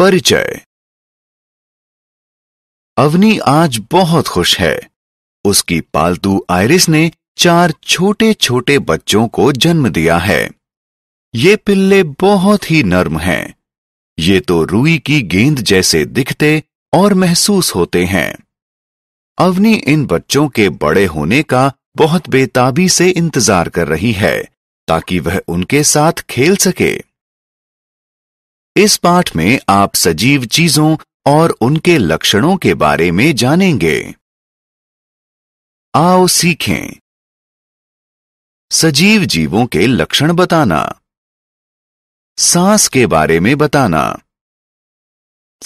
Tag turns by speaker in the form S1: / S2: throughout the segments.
S1: परिचय अवनी आज बहुत खुश है उसकी पालतू आयरिस ने चार छोटे छोटे बच्चों को जन्म दिया है ये पिल्ले बहुत ही नर्म हैं। ये तो रूई की गेंद जैसे दिखते और महसूस होते हैं अवनी इन बच्चों के बड़े होने का बहुत बेताबी से इंतजार कर रही है ताकि वह उनके साथ खेल सके इस पाठ में आप सजीव चीजों और उनके लक्षणों के बारे में जानेंगे
S2: आओ सीखें सजीव जीवों के लक्षण बताना सांस के बारे में बताना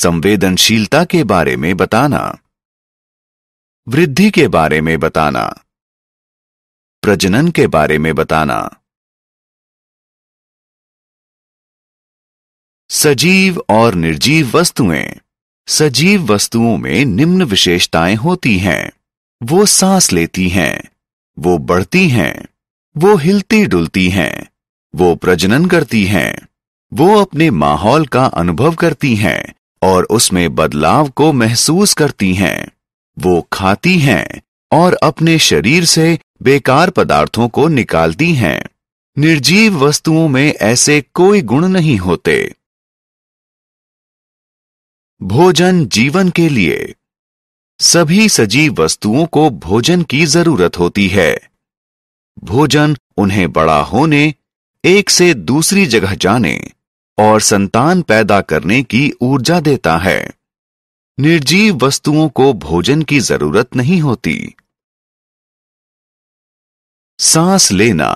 S1: संवेदनशीलता के बारे में बताना
S2: वृद्धि के बारे में बताना प्रजनन के बारे में बताना सजीव और निर्जीव वस्तुएं सजीव वस्तुओं में निम्न विशेषताएं होती हैं
S1: वो सांस लेती हैं वो बढ़ती हैं वो हिलती डुलती हैं वो प्रजनन करती हैं वो अपने माहौल का अनुभव करती हैं और उसमें बदलाव को महसूस करती हैं वो खाती हैं और अपने शरीर से बेकार पदार्थों को निकालती हैं निर्जीव वस्तुओं में ऐसे कोई गुण नहीं होते भोजन जीवन के लिए सभी सजीव वस्तुओं को भोजन की जरूरत होती है भोजन उन्हें बड़ा होने एक से दूसरी जगह जाने और संतान पैदा करने की ऊर्जा देता है निर्जीव वस्तुओं को भोजन की जरूरत नहीं होती सांस लेना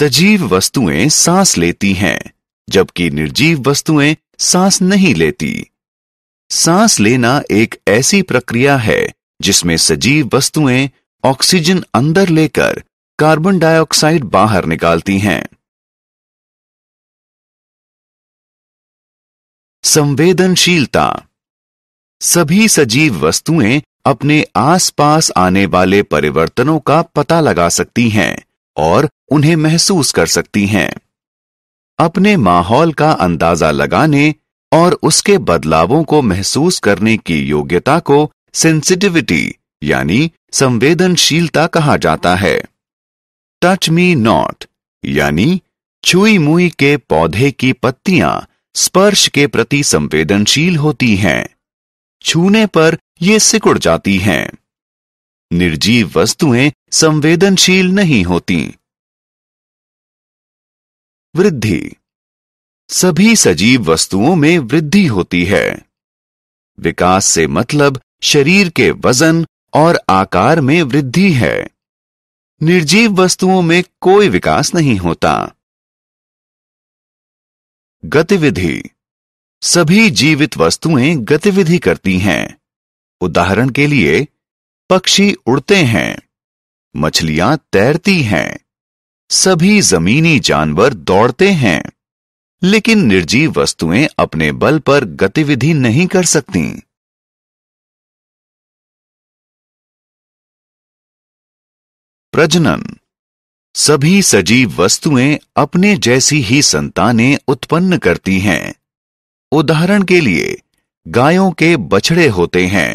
S1: सजीव वस्तुएं सांस लेती हैं जबकि निर्जीव वस्तुएं सांस नहीं लेती सांस लेना एक ऐसी प्रक्रिया है जिसमें
S2: सजीव वस्तुएं ऑक्सीजन अंदर लेकर कार्बन डाइऑक्साइड बाहर निकालती हैं संवेदनशीलता सभी सजीव वस्तुएं अपने
S1: आसपास आने वाले परिवर्तनों का पता लगा सकती हैं और उन्हें महसूस कर सकती हैं अपने माहौल का अंदाजा लगाने और उसके बदलावों को महसूस करने की योग्यता को सेंसिटिविटी यानी संवेदनशीलता कहा जाता है टच मी नॉट यानी छुई मुई के पौधे की पत्तियां स्पर्श के प्रति संवेदनशील होती हैं छूने पर ये सिकुड़ जाती हैं
S2: निर्जीव वस्तुएं संवेदनशील नहीं होती वृद्धि सभी सजीव वस्तुओं में
S1: वृद्धि होती है विकास से मतलब शरीर के वजन और आकार में वृद्धि है निर्जीव वस्तुओं में कोई विकास नहीं होता गतिविधि सभी जीवित वस्तुएं गतिविधि करती हैं उदाहरण के लिए पक्षी उड़ते हैं मछलियां तैरती हैं सभी जमीनी जानवर दौड़ते हैं लेकिन निर्जीव वस्तुएं अपने बल
S2: पर गतिविधि नहीं कर सकती प्रजनन सभी सजीव
S1: वस्तुएं अपने जैसी ही संतानें उत्पन्न करती हैं उदाहरण के लिए गायों के बछड़े होते हैं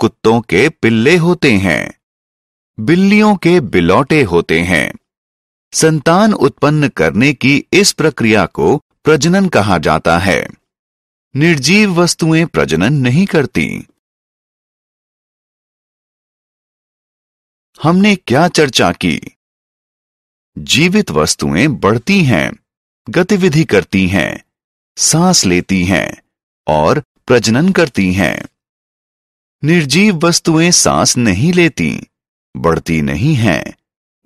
S1: कुत्तों के पिल्ले होते हैं बिल्लियों के बिलौटे होते हैं संतान उत्पन्न करने की इस प्रक्रिया को प्रजनन कहा जाता है
S2: निर्जीव वस्तुएं प्रजनन नहीं करती हमने क्या चर्चा की जीवित वस्तुएं बढ़ती हैं गतिविधि करती हैं सांस लेती
S1: हैं और प्रजनन करती हैं निर्जीव वस्तुएं सांस नहीं लेती बढ़ती नहीं हैं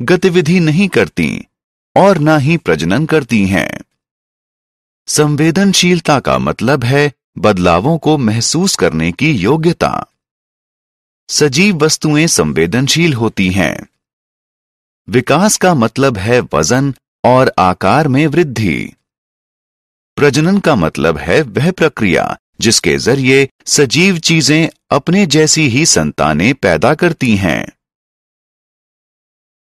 S1: गतिविधि नहीं करती और ना ही प्रजनन करती हैं संवेदनशीलता का मतलब है बदलावों को महसूस करने की योग्यता सजीव वस्तुएं संवेदनशील होती हैं विकास का मतलब है वजन और आकार में वृद्धि प्रजनन का मतलब है वह
S2: प्रक्रिया जिसके जरिए सजीव चीजें अपने जैसी ही संतानें पैदा करती हैं